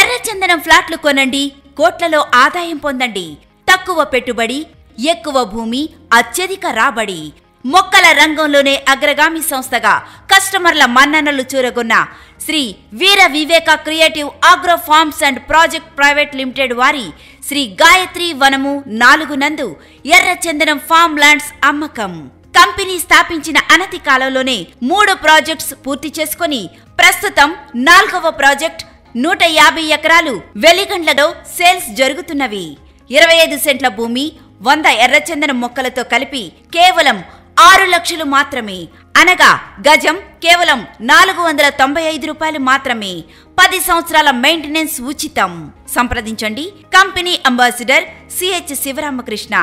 ఎర్రచందనం ఫ్లాట్లు కొనండి కోట్లలో ఆదాయం పొందండి తక్కువ పెట్టుబడి ఎక్కువ భూమి అత్యధిక రాబడి మొక్కల రంగంలోనే అగ్రగామి సంస్థగా కస్టమర్ల మన్ననలు చూరగొన్న Shri Veera Viveka creative agro farms and project private limited వారి శ్రీ గాయత్రి వనము నాలుగు నందు ఎర్రచందనం ఫామ్ ల్యాండ్స్ అమ్మకం కంపెనీ స్థాపించిన అనతి కాలంలోనే మూడు ప్రాజెక్ట్స్ పూర్తి చేసుకుని ప్రస్తుతం నాలుగవ ప్రాజెక్ట్ నూట యాభై ఎకరాలు వెలిగండ్లలో సేల్స్ జరుగుతున్నవి ఇరవై ఐదు సెంట్ల భూమి వంద ఎర్రచందన మొక్కలతో కలిపి కేవలం ఆరు లక్షలు మాత్రమే అనగా గజం కేవలం నాలుగు వందల తొంభై ఐదు రూపాయలు మాత్రమే పది సంవత్సరాల మెయింటెనెన్స్ ఉచితం సంప్రదించండి company ambassador CH Sivaramakrishna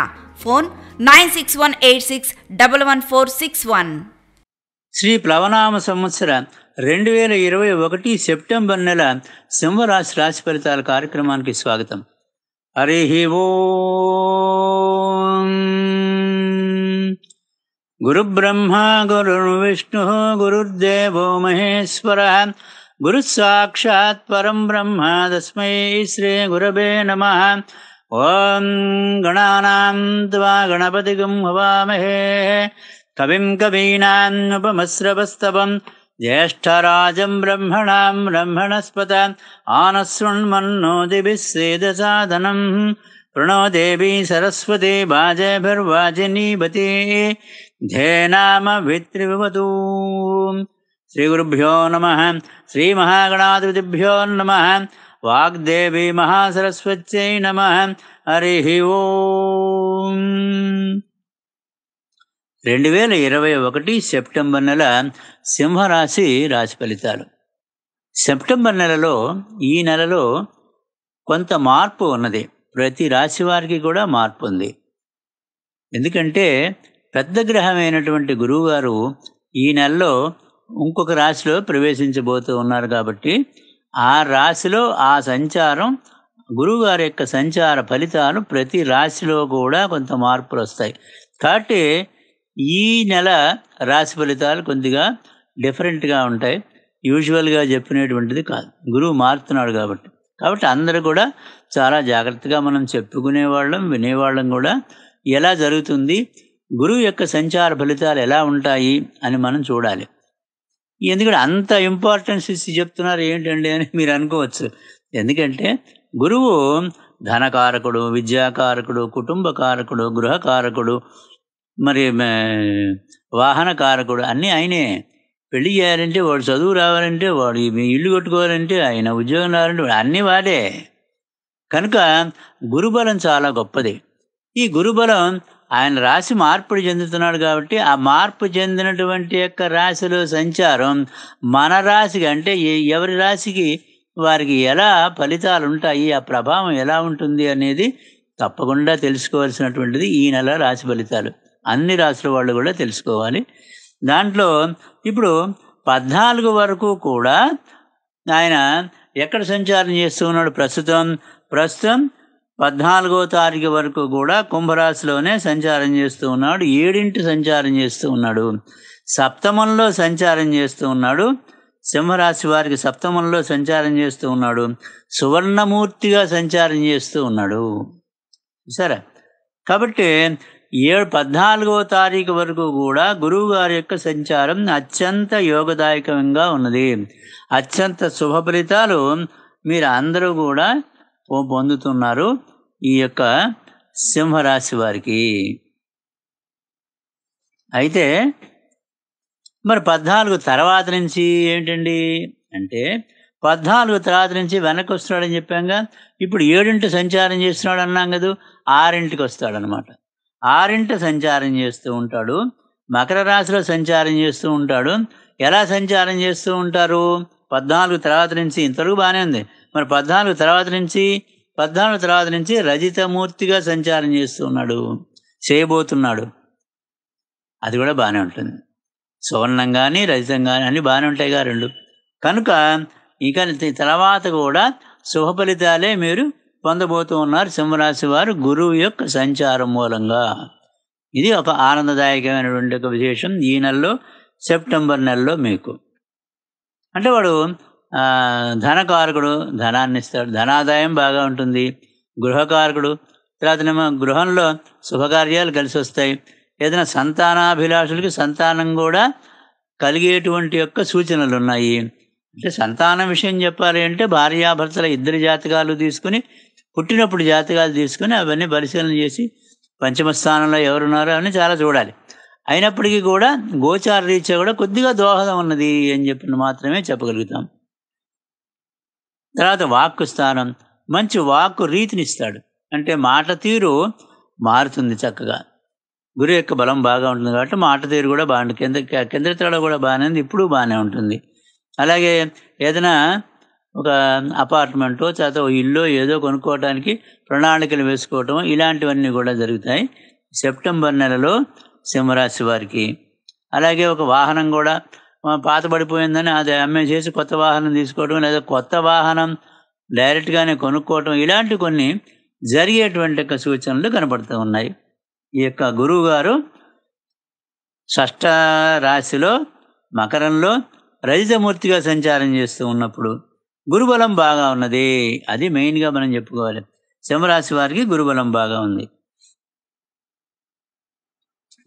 phone nine six one eight six double one four six one Shri ప్లవనామ సంవత్సర రెండు వేల ఇరవై ఒకటి సెప్టెంబర్ నెల సింహరాశి రాశి ఫలితాల కార్యక్రమానికి స్వాగతం హరి ఓ గురుబ్రహ్మ గురుర్విష్ణు గురుర్దేవో మహేశ్వర గురుసాక్షాత్ పరం బ్రహ్మ తస్మై శ్రీ గురవే నమ ఓం గణానాం త్వా గణపతిగం హవామహే कविम् कवीनान्नुपमश्रवस्तवम् ज्येष्ठराजम् ब्रह्मणाम् ब्रह्मणस्पत आनशृण्मन्नो दिभिः सेदसाधनम् देवी सरस्वती वाजे भर्वाजिनीवती धे श्रीगुरुभ्यो नमः श्रीमहागणादिभ्यो नमः वाग्देवी महासरस्वत्यै नमः हरिः ओ రెండు వేల ఇరవై ఒకటి సెప్టెంబర్ నెల సింహరాశి రాశి ఫలితాలు సెప్టెంబర్ నెలలో ఈ నెలలో కొంత మార్పు ఉన్నది ప్రతి రాశి వారికి కూడా మార్పు ఉంది ఎందుకంటే పెద్ద గ్రహమైనటువంటి గురువుగారు ఈ నెలలో ఇంకొక రాశిలో ప్రవేశించబోతూ ఉన్నారు కాబట్టి ఆ రాశిలో ఆ సంచారం గురువుగారి యొక్క సంచార ఫలితాలు ప్రతి రాశిలో కూడా కొంత మార్పులు వస్తాయి కాబట్టి ఈ నెల రాశి ఫలితాలు కొద్దిగా డిఫరెంట్గా ఉంటాయి యూజువల్గా చెప్పినటువంటిది కాదు గురువు మారుతున్నాడు కాబట్టి కాబట్టి అందరూ కూడా చాలా జాగ్రత్తగా మనం చెప్పుకునేవాళ్ళం వినేవాళ్ళం కూడా ఎలా జరుగుతుంది గురువు యొక్క సంచార ఫలితాలు ఎలా ఉంటాయి అని మనం చూడాలి ఎందుకంటే అంత ఇంపార్టెన్స్ ఇచ్చి చెప్తున్నారు ఏంటండి అని మీరు అనుకోవచ్చు ఎందుకంటే గురువు ధనకారకుడు విద్యాకారకుడు కుటుంబకారకుడు గృహకారకుడు మరి వాహన కారకుడు అన్నీ ఆయనే పెళ్లి చేయాలంటే వాడు చదువు రావాలంటే వాడు ఇల్లు కట్టుకోవాలంటే ఆయన ఉద్యోగం రావాలంటే అన్నీ వాడే కనుక గురుబలం చాలా గొప్పది ఈ గురుబలం ఆయన రాశి మార్పుడు చెందుతున్నాడు కాబట్టి ఆ మార్పు చెందినటువంటి యొక్క రాశిలో సంచారం మన రాశికి అంటే ఎవరి రాశికి వారికి ఎలా ఫలితాలు ఉంటాయి ఆ ప్రభావం ఎలా ఉంటుంది అనేది తప్పకుండా తెలుసుకోవాల్సినటువంటిది ఈ నెల రాశి ఫలితాలు అన్ని రాసుల వాళ్ళు కూడా తెలుసుకోవాలి దాంట్లో ఇప్పుడు పద్నాలుగు వరకు కూడా ఆయన ఎక్కడ సంచారం చేస్తూ ఉన్నాడు ప్రస్తుతం ప్రస్తుతం పద్నాలుగో తారీఖు వరకు కూడా కుంభరాశిలోనే సంచారం చేస్తూ ఉన్నాడు ఏడింటి సంచారం చేస్తూ ఉన్నాడు సప్తమంలో సంచారం చేస్తూ ఉన్నాడు సింహరాశి వారికి సప్తమంలో సంచారం చేస్తూ ఉన్నాడు సువర్ణమూర్తిగా సంచారం చేస్తూ ఉన్నాడు సరే కాబట్టి ఏడు పద్నాలుగో తారీఖు వరకు కూడా గురువు గారి యొక్క సంచారం అత్యంత యోగదాయకంగా ఉన్నది అత్యంత శుభ ఫలితాలు మీరు అందరూ కూడా పొందుతున్నారు ఈ యొక్క సింహరాశి వారికి అయితే మరి పద్నాలుగు తర్వాత నుంచి ఏంటండి అంటే పద్నాలుగు తర్వాత నుంచి వెనక్కి వస్తున్నాడని చెప్పాంగా ఇప్పుడు ఏడింటి సంచారం చేస్తున్నాడు అన్నాం కదా ఆరింటికి వస్తాడనమాట ఆరింట సంచారం చేస్తూ ఉంటాడు మకర రాశిలో సంచారం చేస్తూ ఉంటాడు ఎలా సంచారం చేస్తూ ఉంటారు పద్నాలుగు తర్వాత నుంచి ఇంతవరకు బాగానే ఉంది మరి పద్నాలుగు తర్వాత నుంచి పద్నాలుగు తర్వాత నుంచి రజితమూర్తిగా సంచారం చేస్తూ ఉన్నాడు చేయబోతున్నాడు అది కూడా బాగానే ఉంటుంది సువర్ణం కానీ రజితం కానీ అన్నీ బాగానే ఉంటాయిగా రెండు కనుక ఇక తర్వాత కూడా శుభ ఫలితాలే మీరు పొందబోతూ ఉన్నారు సింహరాశి వారు గురువు యొక్క సంచారం మూలంగా ఇది ఒక ఆనందదాయకమైనటువంటి ఒక విశేషం ఈ నెలలో సెప్టెంబర్ నెలలో మీకు అంటే వాడు ధనకారకుడు ధనాన్ని ఇస్తాడు ధనాదాయం బాగా ఉంటుంది గృహకారకుడు తర్వాత గృహంలో శుభకార్యాలు కలిసి వస్తాయి ఏదైనా సంతానాభిలాషులకి సంతానం కూడా కలిగేటువంటి యొక్క సూచనలు ఉన్నాయి అంటే సంతానం విషయం చెప్పాలి అంటే భార్యాభర్తల ఇద్దరి జాతకాలు తీసుకుని పుట్టినప్పుడు జాతకాలు తీసుకుని అవన్నీ పరిశీలన చేసి పంచమ స్థానంలో ఎవరున్నారో అవన్నీ చాలా చూడాలి అయినప్పటికీ కూడా గోచార రీత్యా కూడా కొద్దిగా దోహదం ఉన్నది అని చెప్పి మాత్రమే చెప్పగలుగుతాం తర్వాత వాక్కు స్థానం మంచి వాక్కు రీతినిస్తాడు అంటే మాట తీరు మారుతుంది చక్కగా గురు యొక్క బలం బాగా ఉంటుంది కాబట్టి మాట తీరు కూడా బాగుంటుంది కేంద్ర కేంద్రతలో కూడా బాగానే ఉంది ఇప్పుడు బాగానే ఉంటుంది అలాగే ఏదైనా ఒక అపార్ట్మెంటో చేత ఒక ఇల్లు ఏదో కొనుక్కోవడానికి ప్రణాళికలు వేసుకోవటం ఇలాంటివన్నీ కూడా జరుగుతాయి సెప్టెంబర్ నెలలో సింహరాశి వారికి అలాగే ఒక వాహనం కూడా పాతబడిపోయిందని అది అమ్మే చేసి కొత్త వాహనం తీసుకోవడం లేదా కొత్త వాహనం డైరెక్ట్గానే కొనుక్కోవటం ఇలాంటి కొన్ని జరిగేటువంటి యొక్క సూచనలు కనబడుతూ ఉన్నాయి ఈ యొక్క గురువు గారు షష్ట రాశిలో మకరంలో రజితమూర్తిగా సంచారం చేస్తూ ఉన్నప్పుడు గురుబలం బాగా ఉన్నది అది మెయిన్గా మనం చెప్పుకోవాలి సింహరాశి వారికి గురుబలం బాగా ఉంది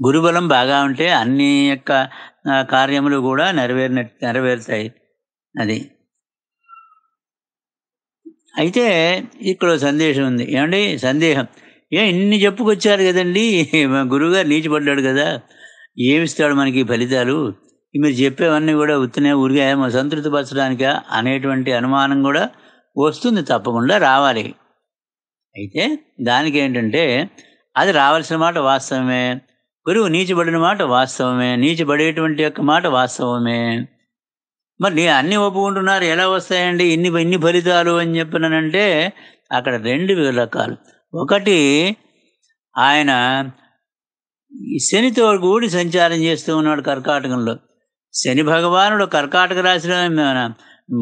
గురుబలం బాగా ఉంటే అన్ని యొక్క కార్యములు కూడా నెరవేరిన నెరవేరుతాయి అది అయితే ఇక్కడ సందేశం ఉంది ఏమండి సందేహం ఏ ఇన్ని చెప్పుకొచ్చారు కదండి గురువుగారు నీచిపడ్డాడు కదా ఏమిస్తాడు మనకి ఫలితాలు మీరు చెప్పేవన్నీ కూడా ఉత్తినే ఏమో సంతృప్తి సంతృప్తిపరచడానికా అనేటువంటి అనుమానం కూడా వస్తుంది తప్పకుండా రావాలి అయితే దానికి ఏంటంటే అది రావాల్సిన మాట వాస్తవమే గురువు నీచబడిన మాట వాస్తవమే నీచబడేటువంటి యొక్క మాట వాస్తవమే మరి నీ అన్నీ ఒప్పుకుంటున్నారు ఎలా వస్తాయండి ఇన్ని ఇన్ని ఫలితాలు అని చెప్పినానంటే అక్కడ రెండు రకాలు ఒకటి ఆయన శనితో కూడి సంచారం చేస్తూ ఉన్నాడు కర్కాటకంలో శని భగవానుడు కర్కాటక రాశిలోనే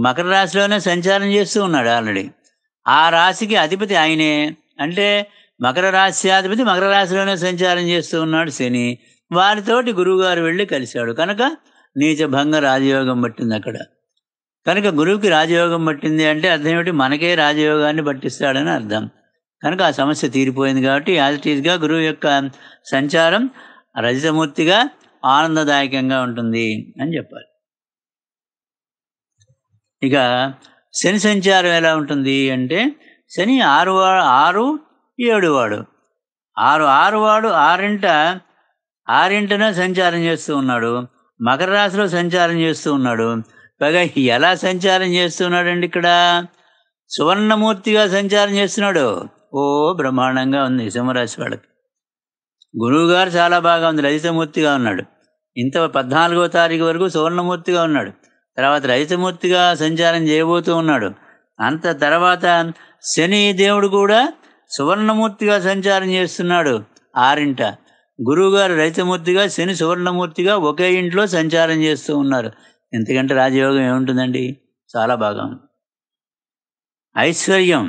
మకర రాశిలోనే సంచారం చేస్తూ ఉన్నాడు ఆల్రెడీ ఆ రాశికి అధిపతి ఆయనే అంటే మకర రాశ్యాధిపతి మకర రాశిలోనే సంచారం చేస్తూ ఉన్నాడు శని వారితోటి గురువుగారు వెళ్ళి కలిశాడు కనుక నీచ భంగ రాజయోగం పట్టింది అక్కడ కనుక గురువుకి రాజయోగం పట్టింది అంటే అర్థం ఏమిటి మనకే రాజయోగాన్ని పట్టిస్తాడని అర్థం కనుక ఆ సమస్య తీరిపోయింది కాబట్టి యాజిటీజ్గా గురువు యొక్క సంచారం రజతమూర్తిగా ఆనందదాయకంగా ఉంటుంది అని చెప్పాలి ఇక శని సంచారం ఎలా ఉంటుంది అంటే శని ఆరు ఆరు వాడు ఆరు ఆరు వాడు ఆరింట ఆరింటన సంచారం చేస్తూ ఉన్నాడు మకర రాశిలో సంచారం చేస్తూ ఉన్నాడు పైగా ఎలా సంచారం చేస్తున్నాడండి ఇక్కడ సువర్ణమూర్తిగా సంచారం చేస్తున్నాడు ఓ బ్రహ్మాండంగా ఉంది సింహరాశి వాళ్ళకి గురువుగారు చాలా బాగా ఉంది లలితమూర్తిగా ఉన్నాడు ఇంత పద్నాలుగో తారీఖు వరకు సువర్ణమూర్తిగా ఉన్నాడు తర్వాత రజతమూర్తిగా సంచారం చేయబోతూ ఉన్నాడు అంత తర్వాత శని దేవుడు కూడా సువర్ణమూర్తిగా సంచారం చేస్తున్నాడు ఆరింట గురువుగారు రజతమూర్తిగా శని సువర్ణమూర్తిగా ఒకే ఇంట్లో సంచారం చేస్తూ ఉన్నారు ఎందుకంటే రాజయోగం ఏముంటుందండి చాలా బాగా ఐశ్వర్యం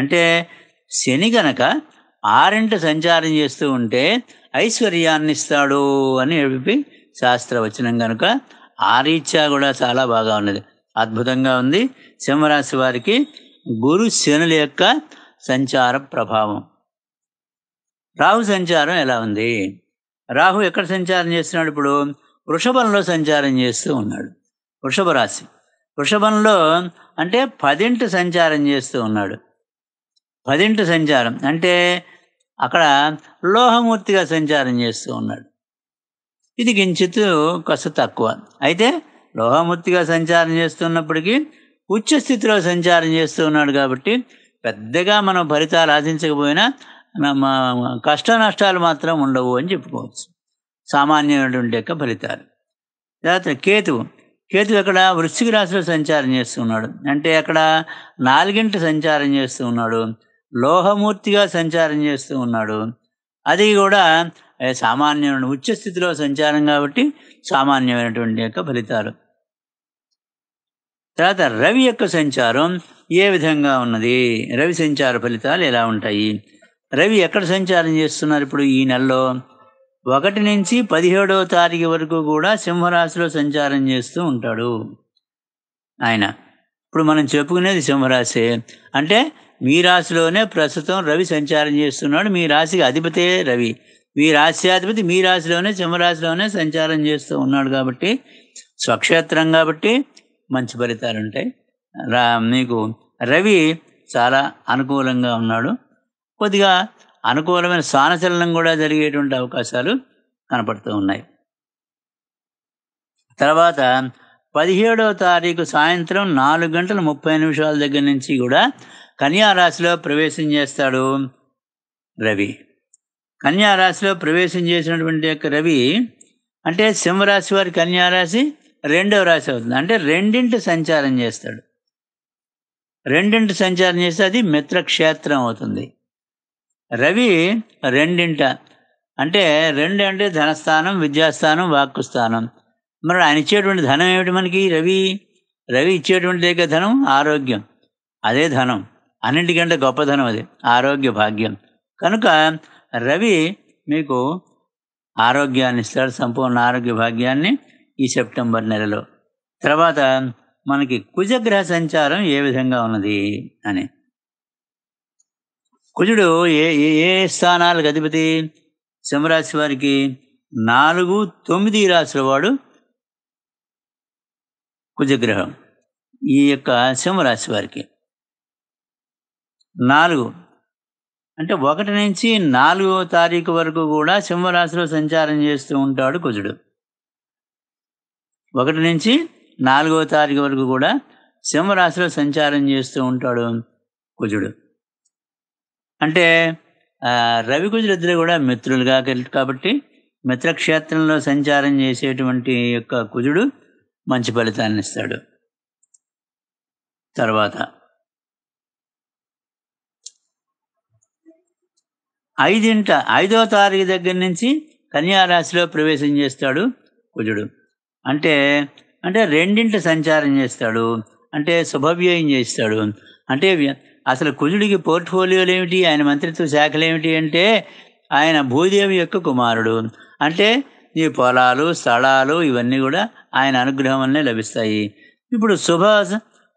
అంటే శని గనక ఆరింట సంచారం చేస్తూ ఉంటే ఐశ్వర్యాన్ని ఇస్తాడు అని చెప్పి వచనం కనుక ఆ రీత్యా కూడా చాలా బాగా ఉన్నది అద్భుతంగా ఉంది సింహరాశి వారికి గురు శనుల యొక్క సంచార ప్రభావం రాహు సంచారం ఎలా ఉంది రాహు ఎక్కడ సంచారం చేస్తున్నాడు ఇప్పుడు వృషభంలో సంచారం చేస్తూ ఉన్నాడు వృషభ రాశి వృషభంలో అంటే పదింటి సంచారం చేస్తూ ఉన్నాడు పదింటి సంచారం అంటే అక్కడ లోహమూర్తిగా సంచారం చేస్తూ ఉన్నాడు ఇది కించిత్ కాస్త తక్కువ అయితే లోహమూర్తిగా సంచారం చేస్తున్నప్పటికీ ఉచ్చస్థితిలో స్థితిలో సంచారం చేస్తూ ఉన్నాడు కాబట్టి పెద్దగా మనం ఫలితాలు ఆశించకపోయినా కష్ట నష్టాలు మాత్రం ఉండవు అని చెప్పుకోవచ్చు సామాన్యమైనటువంటి యొక్క ఫలితాలు తర్వాత కేతువు కేతువు ఎక్కడ వృశ్చిక రాశిలో సంచారం చేస్తున్నాడు అంటే అక్కడ నాలుగింటి సంచారం చేస్తూ ఉన్నాడు లోహమూర్తిగా సంచారం చేస్తూ ఉన్నాడు అది కూడా సామాన్యమైన ఉచ్చస్థితిలో సంచారం కాబట్టి సామాన్యమైనటువంటి యొక్క ఫలితాలు తర్వాత రవి యొక్క సంచారం ఏ విధంగా ఉన్నది రవి సంచార ఫలితాలు ఎలా ఉంటాయి రవి ఎక్కడ సంచారం చేస్తున్నారు ఇప్పుడు ఈ నెలలో ఒకటి నుంచి పదిహేడవ తారీఖు వరకు కూడా సింహరాశిలో సంచారం చేస్తూ ఉంటాడు ఆయన ఇప్పుడు మనం చెప్పుకునేది సింహరాశి అంటే మీ రాశిలోనే ప్రస్తుతం రవి సంచారం చేస్తున్నాడు మీ రాశికి అధిపతే రవి మీ రాశ్యాధిపతి మీ రాశిలోనే సింహరాశిలోనే సంచారం చేస్తూ ఉన్నాడు కాబట్టి స్వక్షేత్రం కాబట్టి మంచి ఫలితాలు ఉంటాయి రా మీకు రవి చాలా అనుకూలంగా ఉన్నాడు కొద్దిగా అనుకూలమైన సానచలనం కూడా జరిగేటువంటి అవకాశాలు కనపడుతూ ఉన్నాయి తర్వాత పదిహేడవ తారీఖు సాయంత్రం నాలుగు గంటల ముప్పై నిమిషాల దగ్గర నుంచి కూడా కన్యారాశిలో ప్రవేశం చేస్తాడు రవి కన్యారాశిలో ప్రవేశం చేసినటువంటి యొక్క రవి అంటే సింహరాశి వారి కన్యారాశి రెండవ రాశి అవుతుంది అంటే రెండింటి సంచారం చేస్తాడు రెండింటి సంచారం చేస్తే అది మిత్రక్షేత్రం అవుతుంది రవి రెండింట అంటే రెండు అంటే ధనస్థానం విద్యాస్థానం వాక్కుస్థానం మరి ఆయన ఇచ్చేటువంటి ధనం ఏమిటి మనకి రవి రవి ఇచ్చేటువంటి ధనం ఆరోగ్యం అదే ధనం అన్నింటికంటే గొప్పదనం అది ఆరోగ్య భాగ్యం కనుక రవి మీకు ఆరోగ్యాన్ని ఇస్తాడు సంపూర్ణ ఆరోగ్య భాగ్యాన్ని ఈ సెప్టెంబర్ నెలలో తర్వాత మనకి కుజగ్రహ సంచారం ఏ విధంగా ఉన్నది అని కుజుడు ఏ ఏ స్థానాలకు అధిపతి సింహరాశి వారికి నాలుగు తొమ్మిది రాశుల వాడు కుజగ్రహం ఈ యొక్క సింహరాశి వారికి నాలుగు అంటే ఒకటి నుంచి నాలుగో తారీఖు వరకు కూడా సింహరాశిలో సంచారం చేస్తూ ఉంటాడు కుజుడు ఒకటి నుంచి నాలుగో తారీఖు వరకు కూడా సింహరాశిలో సంచారం చేస్తూ ఉంటాడు కుజుడు అంటే రవి ఇద్దరు కూడా మిత్రులుగా కాబట్టి మిత్రక్షేత్రంలో సంచారం చేసేటువంటి యొక్క కుజుడు మంచి ఫలితాన్ని ఇస్తాడు తర్వాత ఐదింట ఐదో తారీఖు దగ్గర నుంచి కన్యారాశిలో ప్రవేశం చేస్తాడు కుజుడు అంటే అంటే రెండింటి సంచారం చేస్తాడు అంటే శుభవ్యయం చేస్తాడు అంటే అసలు కుజుడికి పోర్ట్ఫోలియోలు ఏమిటి ఆయన మంత్రిత్వ శాఖలు ఏమిటి అంటే ఆయన భూదేవి యొక్క కుమారుడు అంటే ఈ పొలాలు స్థలాలు ఇవన్నీ కూడా ఆయన అనుగ్రహం వల్లనే లభిస్తాయి ఇప్పుడు శుభ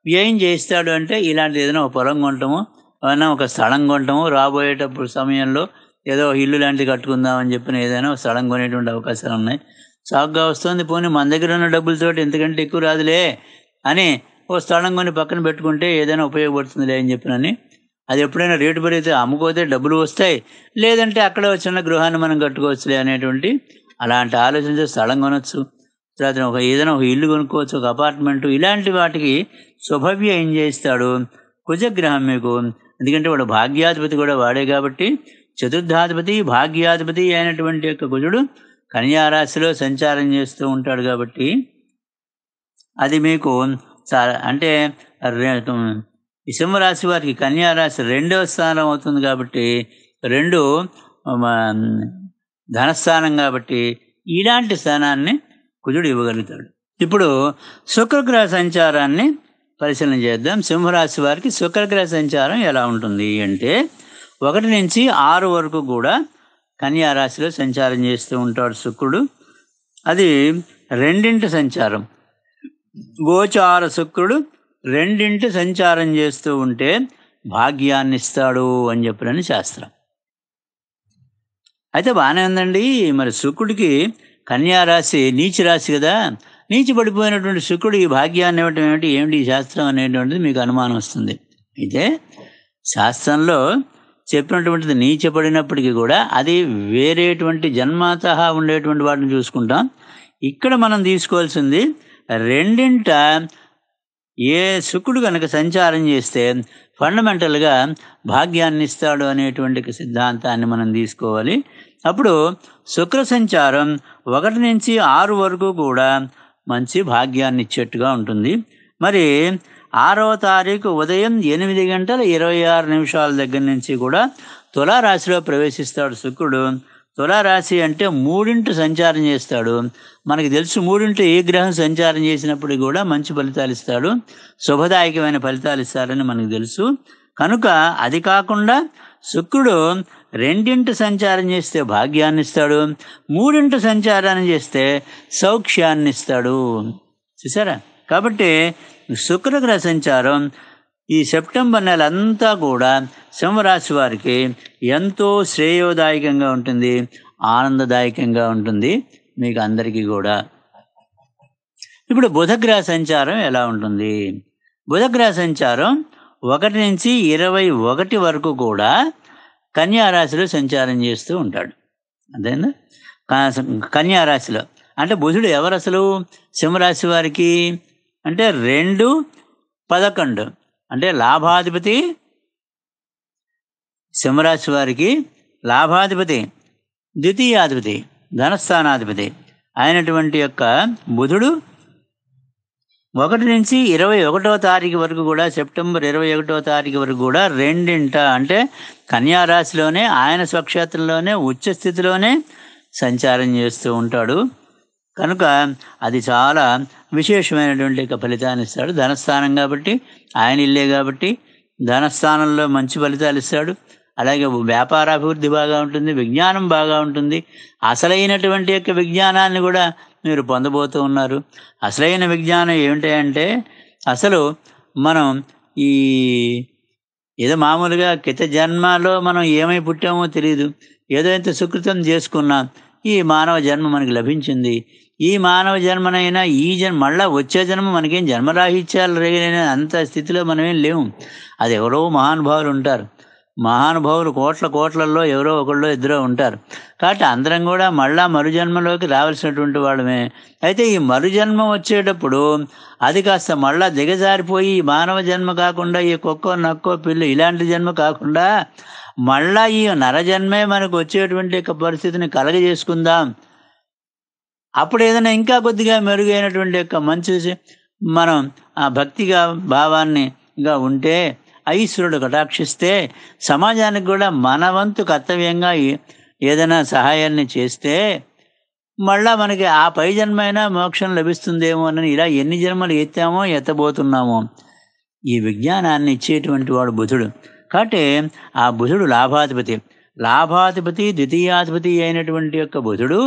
వ్యయం చేస్తాడు అంటే ఇలాంటిది ఏదైనా ఒక పొలం కొనటము ఏమైనా ఒక స్థలం కొనటము రాబోయేటప్పుడు సమయంలో ఏదో ఇల్లు లాంటిది కట్టుకుందామని చెప్పిన ఏదైనా స్థలం కొనేటువంటి అవకాశాలు ఉన్నాయి సాగ్గా వస్తుంది పోనీ మన దగ్గర ఉన్న డబ్బులతో ఎందుకంటే ఎక్కువ రాదులే అని ఓ స్థలం కొని పక్కన పెట్టుకుంటే ఏదైనా ఉపయోగపడుతుందిలే అని చెప్పినని అది ఎప్పుడైనా రేటు పెరిగితే అమ్ముకోతే డబ్బులు వస్తాయి లేదంటే అక్కడ వచ్చిన గృహాన్ని మనం కట్టుకోవచ్చులే అనేటువంటి అలాంటి ఆలోచనతో స్థలం కొనొచ్చు తర్వాత ఒక ఏదైనా ఒక ఇల్లు కొనుక్కోవచ్చు ఒక అపార్ట్మెంట్ ఇలాంటి వాటికి శుభవ్యం ఏం చేస్తాడు కుజగ్రహం మీకు ఎందుకంటే వాడు భాగ్యాధిపతి కూడా వాడే కాబట్టి చతుర్థాధిపతి భాగ్యాధిపతి అయినటువంటి యొక్క కుజుడు కన్యారాశిలో సంచారం చేస్తూ ఉంటాడు కాబట్టి అది మీకు అంటే సింహరాశి వారికి కన్యారాశి రెండవ స్థానం అవుతుంది కాబట్టి రెండు ధనస్థానం కాబట్టి ఇలాంటి స్థానాన్ని కుజుడు ఇవ్వగలుగుతాడు ఇప్పుడు శుక్రగ్రహ సంచారాన్ని పరిశీలన చేద్దాం సింహరాశి వారికి శుక్రగ్రహ సంచారం ఎలా ఉంటుంది అంటే ఒకటి నుంచి ఆరు వరకు కూడా రాశిలో సంచారం చేస్తూ ఉంటాడు శుక్రుడు అది రెండింటి సంచారం గోచార శుక్రుడు రెండింటి సంచారం చేస్తూ ఉంటే భాగ్యాన్ని ఇస్తాడు అని చెప్పినని శాస్త్రం అయితే బాగానే ఉందండి మరి శుక్రుడికి కన్యారాశి నీచి రాశి కదా నీచి పడిపోయినటువంటి శుక్రుడు ఈ భాగ్యాన్ని ఇవ్వటం ఏమిటి ఏమిటి శాస్త్రం అనేటువంటిది మీకు అనుమానం వస్తుంది అయితే శాస్త్రంలో చెప్పినటువంటిది నీచపడినప్పటికీ కూడా అది వేరేటువంటి జన్మాత ఉండేటువంటి వాటిని చూసుకుంటాం ఇక్కడ మనం తీసుకోవాల్సింది రెండింట ఏ శుక్రుడు కనుక సంచారం చేస్తే ఫండమెంటల్గా భాగ్యాన్ని ఇస్తాడు అనేటువంటి సిద్ధాంతాన్ని మనం తీసుకోవాలి అప్పుడు శుక్ర సంచారం ఒకటి నుంచి ఆరు వరకు కూడా మంచి భాగ్యాన్ని ఇచ్చేట్టుగా ఉంటుంది మరి ఆరవ తారీఖు ఉదయం ఎనిమిది గంటల ఇరవై ఆరు నిమిషాల దగ్గర నుంచి కూడా తులారాశిలో ప్రవేశిస్తాడు శుక్రుడు తులారాశి అంటే మూడింటి సంచారం చేస్తాడు మనకి తెలుసు మూడింటి ఏ గ్రహం సంచారం చేసినప్పుడు కూడా మంచి ఫలితాలు ఇస్తాడు శుభదాయకమైన ఫలితాలు ఇస్తారని మనకు తెలుసు కనుక అది కాకుండా శుక్రుడు రెండింటి సంచారం చేస్తే భాగ్యాన్ని ఇస్తాడు మూడింటి సంచారాన్ని చేస్తే సౌఖ్యాన్ని ఇస్తాడు చూసారా కాబట్టి శుక్రగ్రహ సంచారం ఈ సెప్టెంబర్ నెల అంతా కూడా సింహరాశి వారికి ఎంతో శ్రేయోదాయకంగా ఉంటుంది ఆనందదాయకంగా ఉంటుంది మీకు అందరికీ కూడా ఇప్పుడు బుధగ్రహ సంచారం ఎలా ఉంటుంది బుధగ్రహ సంచారం ఒకటి నుంచి ఇరవై ఒకటి వరకు కూడా కన్యారాశిలో సంచారం చేస్తూ ఉంటాడు అంతేనా కన్యారాశిలో అంటే బుధుడు ఎవరు అసలు సింహరాశి వారికి అంటే రెండు పదకొండు అంటే లాభాధిపతి సింహరాశి వారికి లాభాధిపతి ద్వితీయాధిపతి ధనస్థానాధిపతి అయినటువంటి యొక్క బుధుడు ఒకటి నుంచి ఇరవై ఒకటో తారీఖు వరకు కూడా సెప్టెంబర్ ఇరవై ఒకటో తారీఖు వరకు కూడా రెండింట అంటే కన్యారాశిలోనే ఆయన స్వక్షేత్రంలోనే స్థితిలోనే సంచారం చేస్తూ ఉంటాడు కనుక అది చాలా విశేషమైనటువంటి ఫలితాన్ని ఇస్తాడు ధనస్థానం కాబట్టి ఆయన ఇల్లే కాబట్టి ధనస్థానంలో మంచి ఫలితాలు ఇస్తాడు అలాగే వ్యాపారాభివృద్ధి బాగా ఉంటుంది విజ్ఞానం బాగా ఉంటుంది అసలైనటువంటి యొక్క విజ్ఞానాన్ని కూడా మీరు పొందబోతూ ఉన్నారు అసలైన విజ్ఞానం ఏమిటంటే అసలు మనం ఈ ఏదో మామూలుగా క్రిత జన్మలో మనం ఏమై పుట్టామో తెలియదు ఏదో ఇంత సుకృతం చేసుకున్నా ఈ మానవ జన్మ మనకి లభించింది ఈ మానవ జన్మనైనా ఈ జన్మ మళ్ళా వచ్చే జన్మ మనకేం జన్మరాహిత్యాలు రేగలైన అంత స్థితిలో మనమేం లేవు అది ఎవరో మహానుభావులు ఉంటారు మహానుభావులు కోట్ల కోట్లల్లో ఎవరో ఒకళ్ళో ఇద్దరో ఉంటారు కాబట్టి అందరం కూడా మళ్ళా మరుజన్మలోకి రావాల్సినటువంటి వాళ్ళమే అయితే ఈ మరుజన్మ వచ్చేటప్పుడు అది కాస్త మళ్ళా దిగజారిపోయి మానవ జన్మ కాకుండా ఈ కుక్కో నక్కో పిల్లి ఇలాంటి జన్మ కాకుండా మళ్ళా ఈ నరజన్మే మనకు వచ్చేటువంటి యొక్క పరిస్థితిని కలగజేసుకుందాం అప్పుడు ఏదైనా ఇంకా కొద్దిగా మెరుగైనటువంటి యొక్క మంచి మనం ఆ భక్తిగా భావాన్ని ఇంకా ఉంటే ఐశ్వరుడు కటాక్షిస్తే సమాజానికి కూడా మన వంతు కర్తవ్యంగా ఏదైనా సహాయాన్ని చేస్తే మళ్ళా మనకి ఆ పై జన్మైనా మోక్షం లభిస్తుందేమో అని ఇలా ఎన్ని జన్మలు ఎత్తామో ఎత్తబోతున్నామో ఈ విజ్ఞానాన్ని ఇచ్చేటువంటి వాడు బుధుడు కాబట్టి ఆ బుధుడు లాభాధిపతి లాభాధిపతి ద్వితీయాధిపతి అయినటువంటి యొక్క బుధుడు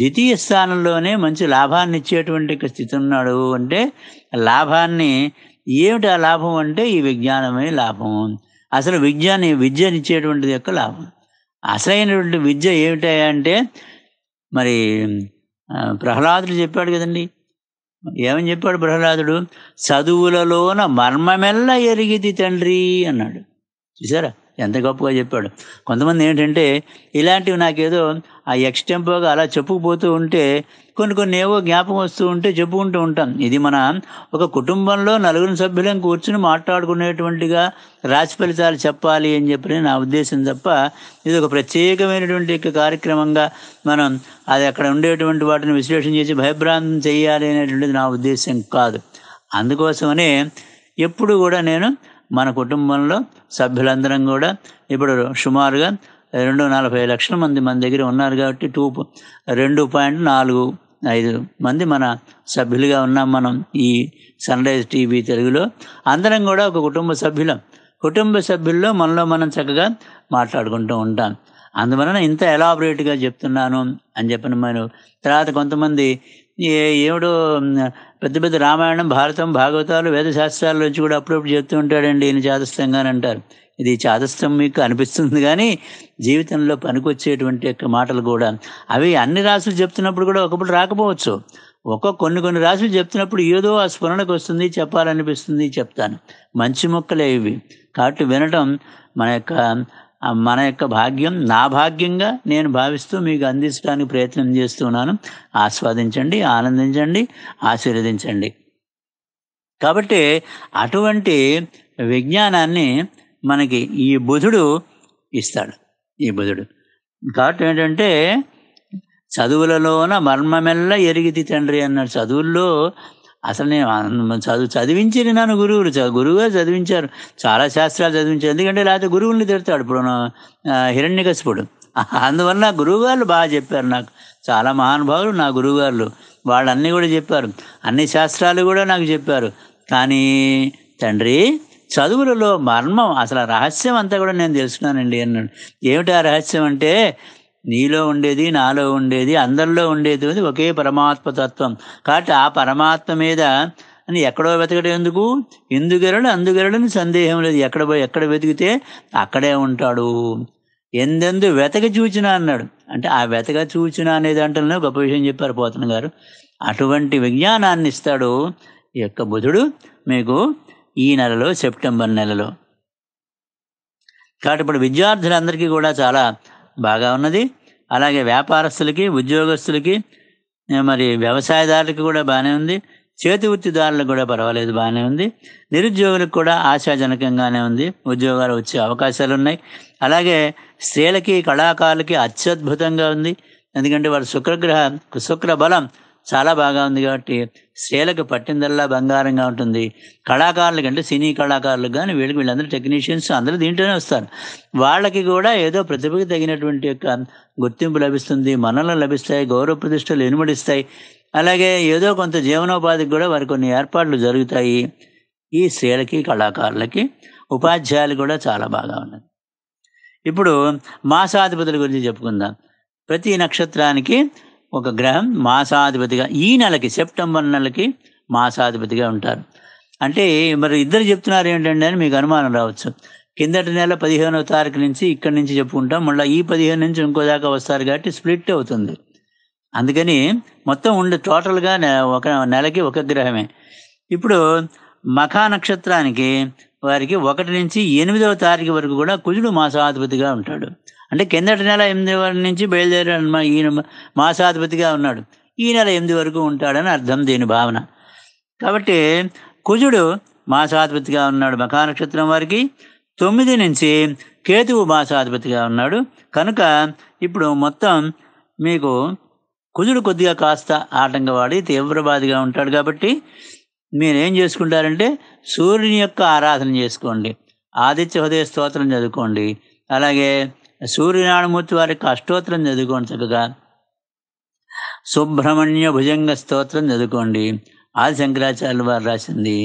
ద్వితీయ స్థానంలోనే మంచి లాభాన్ని ఇచ్చేటువంటి స్థితి ఉన్నాడు అంటే లాభాన్ని ఏమిటి ఆ లాభం అంటే ఈ విజ్ఞానమే లాభం అసలు విజ్ఞాని విద్యనిచ్చేటువంటిది యొక్క లాభం అసలైనటువంటి విద్య ఏమిటంటే మరి ప్రహ్లాదుడు చెప్పాడు కదండి ఏమని చెప్పాడు ప్రహ్లాదుడు చదువులలోన మర్మమెల్ల ఎరిగిది తండ్రి అన్నాడు చూసారా ఎంత గొప్పగా చెప్పాడు కొంతమంది ఏంటంటే ఇలాంటివి నాకేదో ఆ ఎక్స్టెంపోగా అలా చెప్పుకుపోతూ ఉంటే కొన్ని కొన్ని ఏవో జ్ఞాపకం వస్తూ ఉంటే చెప్పుకుంటూ ఉంటాం ఇది మన ఒక కుటుంబంలో నలుగురు సభ్యులను కూర్చుని మాట్లాడుకునేటువంటిగా రాశి ఫలితాలు చెప్పాలి అని చెప్పి నా ఉద్దేశం తప్ప ఇది ఒక ప్రత్యేకమైనటువంటి కార్యక్రమంగా మనం అది అక్కడ ఉండేటువంటి వాటిని విశ్లేషణ చేసి భయభ్రాంతం చేయాలి అనేటువంటిది నా ఉద్దేశం కాదు అందుకోసమనే ఎప్పుడు కూడా నేను మన కుటుంబంలో సభ్యులందరం కూడా ఇప్పుడు సుమారుగా రెండు నలభై లక్షల మంది మన దగ్గర ఉన్నారు కాబట్టి టూ రెండు పాయింట్ నాలుగు ఐదు మంది మన సభ్యులుగా ఉన్నాం మనం ఈ సన్ రైజ్ టీవీ తెలుగులో అందరం కూడా ఒక కుటుంబ సభ్యులం కుటుంబ సభ్యుల్లో మనలో మనం చక్కగా మాట్లాడుకుంటూ ఉంటాం అందువలన ఇంత ఎలాబరేట్గా చెప్తున్నాను అని చెప్పిన మనం తర్వాత కొంతమంది ఏమిడు పెద్ద పెద్ద రామాయణం భారతం భాగవతాలు వేదశాస్త్రాల నుంచి కూడా అప్పుడప్పుడు చెప్తూ ఉంటాడండి ఈయన చాదస్తంగా అంటారు ఇది చాదస్తం మీకు అనిపిస్తుంది కానీ జీవితంలో పనికొచ్చేటువంటి యొక్క మాటలు కూడా అవి అన్ని రాసులు చెప్తున్నప్పుడు కూడా ఒకప్పుడు రాకపోవచ్చు ఒక కొన్ని కొన్ని రాసులు చెప్తున్నప్పుడు ఏదో ఆ స్ఫురణకు వస్తుంది చెప్పాలనిపిస్తుంది చెప్తాను మంచి మొక్కలే ఇవి కాబట్టి వినటం మన యొక్క మన యొక్క భాగ్యం నా భాగ్యంగా నేను భావిస్తూ మీకు అందించడానికి ప్రయత్నం చేస్తున్నాను ఆస్వాదించండి ఆనందించండి ఆశీర్వదించండి కాబట్టి అటువంటి విజ్ఞానాన్ని మనకి ఈ బుధుడు ఇస్తాడు ఈ బుధుడు కాబట్టి ఏంటంటే చదువులలోన మర్మమెల్ల ఎరిగితి తండ్రి అన్నాడు చదువుల్లో అసలు నేను చదువు నన్ను గురువులు గురువుగా చదివించారు చాలా శాస్త్రాలు చదివించారు ఎందుకంటే లేకపోతే గురువుల్ని తిడతాడు ఇప్పుడు కసిపుడు అందువల్ల గురువుగారు బాగా చెప్పారు నాకు చాలా మహానుభావులు నా గురువుగారు వాళ్ళు అన్నీ కూడా చెప్పారు అన్ని శాస్త్రాలు కూడా నాకు చెప్పారు కానీ తండ్రి చదువులలో మర్మం అసలు రహస్యం అంతా కూడా నేను తెలుసుకున్నానండి అన్నాడు ఏమిటి ఆ రహస్యం అంటే నీలో ఉండేది నాలో ఉండేది అందరిలో ఉండేది ఒకే పరమాత్మతత్వం కాబట్టి ఆ పరమాత్మ మీద అని ఎక్కడో వెతకడం ఎందుకు ఎందుగెరడు అందుగెరడని సందేహం లేదు ఎక్కడ ఎక్కడ వెతికితే అక్కడే ఉంటాడు ఎందెందు వెతక చూచిన అన్నాడు అంటే ఆ వెతక చూచిన అనేది అంటే గొప్ప విషయం చెప్పారు పోతన గారు అటువంటి విజ్ఞానాన్ని ఇస్తాడు ఈ యొక్క బుధుడు మీకు ఈ నెలలో సెప్టెంబర్ నెలలో కాబట్టి ఇప్పుడు విద్యార్థులందరికీ కూడా చాలా బాగా ఉన్నది అలాగే వ్యాపారస్తులకి ఉద్యోగస్తులకి మరి వ్యవసాయదారులకి కూడా బాగానే ఉంది చేతి వృత్తిదారులకు కూడా పర్వాలేదు బాగానే ఉంది నిరుద్యోగులకు కూడా ఆశాజనకంగానే ఉంది ఉద్యోగాలు వచ్చే అవకాశాలు ఉన్నాయి అలాగే స్త్రీలకి కళాకారులకి అత్యద్భుతంగా ఉంది ఎందుకంటే వాళ్ళ శుక్రగ్రహ శుక్ర బలం చాలా బాగా ఉంది కాబట్టి స్త్రీలకు పట్టిందల్లా బంగారంగా ఉంటుంది కళాకారులకు అంటే సినీ కళాకారులకు కానీ వీళ్ళకి వీళ్ళందరూ టెక్నీషియన్స్ అందరూ దీంట్లోనే వస్తారు వాళ్ళకి కూడా ఏదో ప్రతిభకి తగినటువంటి యొక్క గుర్తింపు లభిస్తుంది మనలు లభిస్తాయి గౌరవ ప్రతిష్టలు ఇనుమడిస్తాయి అలాగే ఏదో కొంత జీవనోపాధికి కూడా వారి కొన్ని ఏర్పాట్లు జరుగుతాయి ఈ స్త్రీలకి కళాకారులకి ఉపాధ్యాయులు కూడా చాలా బాగా ఉన్నాయి ఇప్పుడు మాసాధిపతుల గురించి చెప్పుకుందాం ప్రతి నక్షత్రానికి ఒక గ్రహం మాసాధిపతిగా ఈ నెలకి సెప్టెంబర్ నెలకి మాసాధిపతిగా ఉంటారు అంటే మరి ఇద్దరు చెప్తున్నారు ఏంటండి అని మీకు అనుమానం రావచ్చు కిందటి నెల పదిహేనవ తారీఖు నుంచి ఇక్కడి నుంచి చెప్పుకుంటాం మళ్ళీ ఈ పదిహేను నుంచి ఇంకో దాకా వస్తారు కాబట్టి స్ప్లిట్ అవుతుంది అందుకని మొత్తం ఉండే టోటల్గా ఒక నెలకి ఒక గ్రహమే ఇప్పుడు మఖా నక్షత్రానికి వారికి ఒకటి నుంచి ఎనిమిదవ తారీఖు వరకు కూడా కుజుడు మాసాధిపతిగా ఉంటాడు అంటే కిందటి నెల ఎనిమిది నుంచి బయలుదేరాడు మా ఈయన మాసాధిపతిగా ఉన్నాడు ఈ నెల ఎనిమిది వరకు ఉంటాడని అర్థం దీని భావన కాబట్టి కుజుడు మాసాధిపతిగా ఉన్నాడు మఖానక్షత్రం వారికి తొమ్మిది నుంచి కేతువు మాసాధిపతిగా ఉన్నాడు కనుక ఇప్పుడు మొత్తం మీకు కుజుడు కొద్దిగా కాస్త ఆటంకవాడి తీవ్రవాదిగా ఉంటాడు కాబట్టి ఏం చేసుకుంటారంటే సూర్యుని యొక్క ఆరాధన చేసుకోండి ఆదిత్య హృదయ స్తోత్రం చదువుకోండి అలాగే సూర్యనారాయణమూర్తి వారికి అష్టోత్తరం చదువుకోండి చక్కగా సుబ్రహ్మణ్య భుజంగ స్తోత్రం చదువుకోండి ఆది శంకరాచార్యులు వారు రాసింది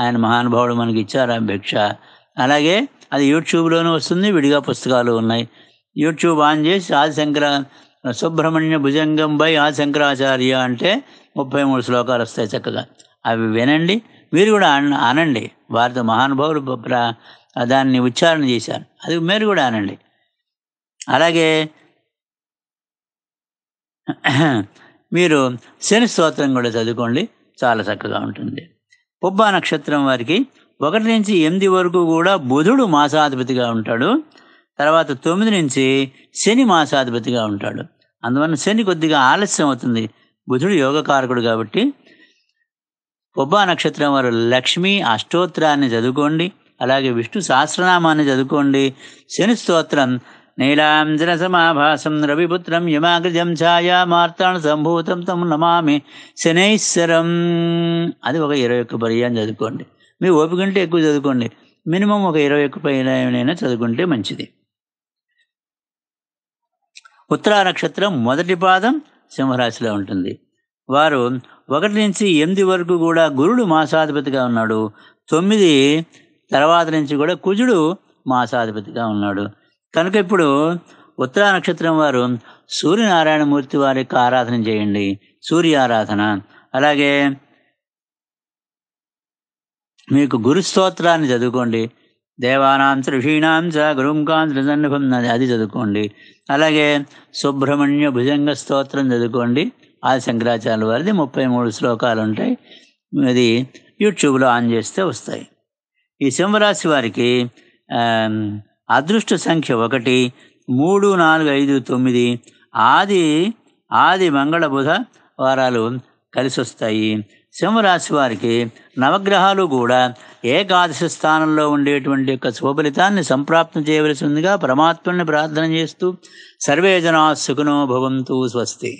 ఆయన మహానుభావుడు మనకి ఇచ్చారు ఆ భిక్ష అలాగే అది యూట్యూబ్లోనూ వస్తుంది విడిగా పుస్తకాలు ఉన్నాయి యూట్యూబ్ ఆన్ చేసి ఆది శంకర సుబ్రహ్మణ్య భుజంగం బై ఆది శంకరాచార్య అంటే ముప్పై మూడు శ్లోకాలు వస్తాయి చక్కగా అవి వినండి మీరు కూడా అనండి వారితో మహానుభావులు దాన్ని ఉచ్చారణ చేశారు అది మీరు కూడా అనండి అలాగే మీరు శని స్తోత్రం కూడా చదువుకోండి చాలా చక్కగా ఉంటుంది పుబ్బా నక్షత్రం వారికి ఒకటి నుంచి ఎనిమిది వరకు కూడా బుధుడు మాసాధిపతిగా ఉంటాడు తర్వాత తొమ్మిది నుంచి శని మాసాధిపతిగా ఉంటాడు అందువలన శని కొద్దిగా ఆలస్యం అవుతుంది బుధుడు యోగకారకుడు కాబట్టి పుబ్బా నక్షత్రం వారు లక్ష్మి అష్టోత్తరాన్ని చదువుకోండి అలాగే విష్ణు సహస్రనామాన్ని చదువుకోండి శని స్తోత్రం నీలాంజనసమాభాసం రవిపుత్రం యమాగ్రజం సంభూతం తమ నమామి శనైశ్వరం అది ఒక ఇరవై ఒక్క అని చదువుకోండి మీ ఓపికంటే ఎక్కువ చదువుకోండి మినిమం ఒక ఇరవై ఒక్క పైనైనా చదువుకుంటే మంచిది ఉత్తరా నక్షత్రం మొదటి పాదం సింహరాశిలో ఉంటుంది వారు ఒకటి నుంచి ఎనిమిది వరకు కూడా గురుడు మాసాధిపతిగా ఉన్నాడు తొమ్మిది తర్వాత నుంచి కూడా కుజుడు మాసాధిపతిగా ఉన్నాడు కనుక ఇప్పుడు ఉత్తర నక్షత్రం వారు సూర్యనారాయణమూర్తి వారి యొక్క ఆరాధన చేయండి సూర్య ఆరాధన అలాగే మీకు గురు స్తోత్రాన్ని చదువుకోండి దేవానాం ఋషీణాం చ సన్నిభం అది చదువుకోండి అలాగే సుబ్రహ్మణ్య భుజంగ స్తోత్రం చదువుకోండి ఆది శంకరాచార్య వారిది ముప్పై మూడు శ్లోకాలు ఉంటాయి అది యూట్యూబ్లో ఆన్ చేస్తే వస్తాయి ఈ సింహరాశి వారికి అదృష్ట సంఖ్య ఒకటి మూడు నాలుగు ఐదు తొమ్మిది ఆది ఆది మంగళ బుధ వారాలు కలిసి వస్తాయి సింహరాశి వారికి నవగ్రహాలు కూడా ఏకాదశి స్థానంలో ఉండేటువంటి యొక్క శుభఫలితాన్ని సంప్రాప్తం చేయవలసిందిగా పరమాత్మని ప్రార్థన చేస్తూ సర్వే జనా సుఖనో భవంతు స్వస్తి